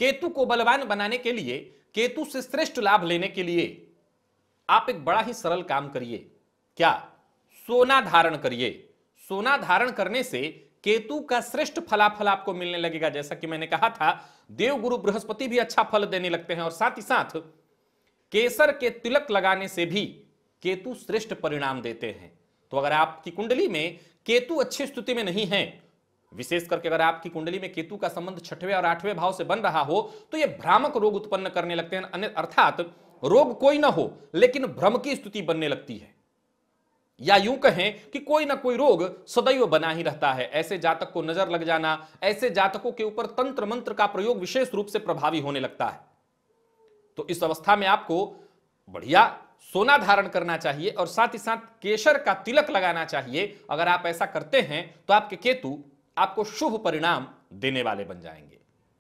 केतु को बलवान बनाने के लिए केतु से श्रेष्ठ लाभ लेने के लिए आप एक बड़ा ही सरल काम करिए क्या सोना धारण करिए सोना धारण करने से केतु का श्रेष्ठ फलाफल आपको मिलने लगेगा जैसा कि मैंने कहा था देव गुरु बृहस्पति भी अच्छा फल देने लगते हैं और साथ ही साथ केसर के तिलक लगाने से भी केतु श्रेष्ठ परिणाम देते हैं तो अगर आपकी कुंडली में केतु अच्छी स्थिति में नहीं है विशेष करके अगर आपकी कुंडली में केतु का संबंध छठवें और आठवें भाव से बन रहा हो तो ये भ्रामक रोग उत्पन्न करने लगते हैं अन्य अर्थात रोग कोई ना हो लेकिन भ्रम की स्थिति बनने लगती है या यूं कहें कि कोई ना कोई रोग सदैव बना ही रहता है ऐसे जातक को नजर लग जाना ऐसे जातकों के ऊपर तंत्र मंत्र का प्रयोग विशेष रूप से प्रभावी होने लगता है तो इस अवस्था में आपको बढ़िया सोना धारण करना चाहिए और साथ ही साथ केसर का तिलक लगाना चाहिए अगर आप ऐसा करते हैं तो आपके केतु आपको शुभ परिणाम देने वाले बन जाएंगे